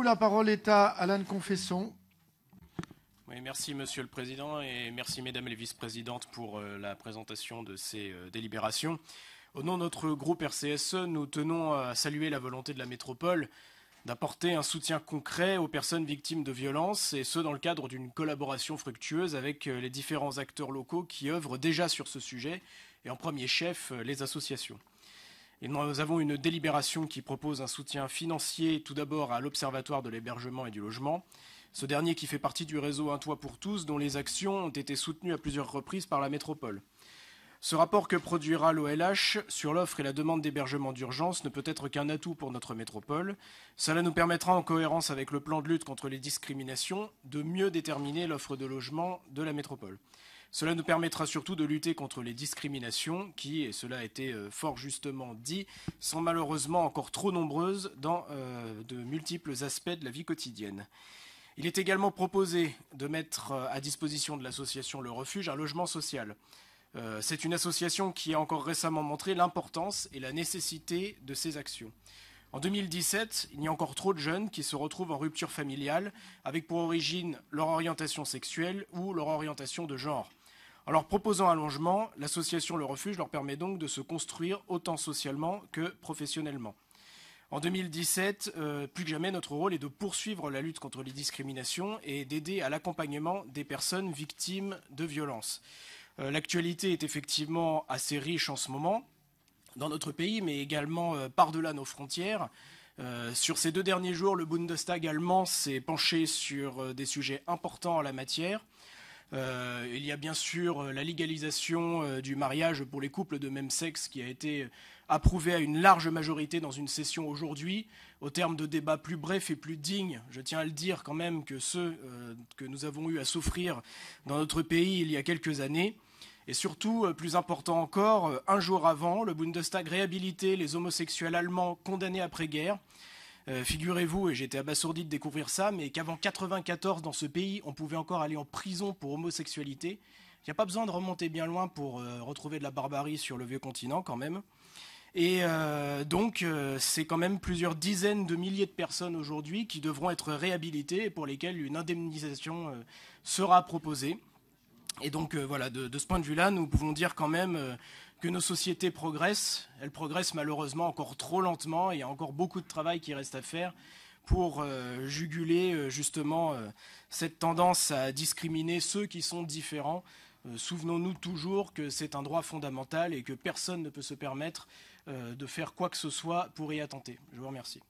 La parole est à Alain Confesson. merci Monsieur le Président et merci Mesdames les Vice-Présidentes pour euh, la présentation de ces euh, délibérations. Au nom de notre groupe RCSE, nous tenons à saluer la volonté de la métropole d'apporter un soutien concret aux personnes victimes de violences, et ce dans le cadre d'une collaboration fructueuse avec euh, les différents acteurs locaux qui œuvrent déjà sur ce sujet, et en premier chef les associations nous avons une délibération qui propose un soutien financier tout d'abord à l'Observatoire de l'hébergement et du logement, ce dernier qui fait partie du réseau Un Toit pour tous, dont les actions ont été soutenues à plusieurs reprises par la métropole. Ce rapport que produira l'OLH sur l'offre et la demande d'hébergement d'urgence ne peut être qu'un atout pour notre métropole. Cela nous permettra, en cohérence avec le plan de lutte contre les discriminations, de mieux déterminer l'offre de logement de la métropole. Cela nous permettra surtout de lutter contre les discriminations qui, et cela a été euh, fort justement dit, sont malheureusement encore trop nombreuses dans euh, de multiples aspects de la vie quotidienne. Il est également proposé de mettre euh, à disposition de l'association Le Refuge un logement social. Euh, c'est une association qui a encore récemment montré l'importance et la nécessité de ces actions. En 2017, il y a encore trop de jeunes qui se retrouvent en rupture familiale avec pour origine leur orientation sexuelle ou leur orientation de genre. En leur proposant un l'association Le Refuge leur permet donc de se construire autant socialement que professionnellement. En 2017, euh, plus que jamais, notre rôle est de poursuivre la lutte contre les discriminations et d'aider à l'accompagnement des personnes victimes de violences. Euh, l'actualité est effectivement assez riche en ce moment dans notre pays, mais également euh, par-delà nos frontières. Euh, sur ces deux derniers jours, le Bundestag allemand s'est penché sur des sujets importants en la matière. Euh, il y a bien sûr euh, la légalisation euh, du mariage pour les couples de même sexe qui a été approuvée à une large majorité dans une session aujourd'hui, au terme de débats plus brefs et plus dignes. Je tiens à le dire quand même que ceux que nous avons eu à souffrir dans notre pays il y a quelques années. Et surtout, plus important encore, un jour avant, le Bundestag réhabilitait les homosexuels allemands condamnés après-guerre euh, figurez-vous, et j'étais abasourdi de découvrir ça, mais qu'avant 1994, dans ce pays, on pouvait encore aller en prison pour homosexualité. Il n'y a pas besoin de remonter bien loin pour euh, retrouver de la barbarie sur le vieux continent quand même. Et euh, donc, c'est quand même plusieurs dizaines de milliers de personnes aujourd'hui qui devront être réhabilitées et pour lesquelles une indemnisation sera proposée. Et donc euh, voilà, de, ce point de vue-là, nous pouvons dire quand même euh, que nos sociétés progressent. Elles progressent malheureusement encore trop lentement et il y a encore beaucoup de travail qui reste à faire pour euh, juguler justement cette tendance à discriminer ceux qui sont différents. Souvenons-nous toujours que c'est un droit fondamental et que personne ne peut se permettre de faire quoi que ce soit pour y attenter. Je vous remercie.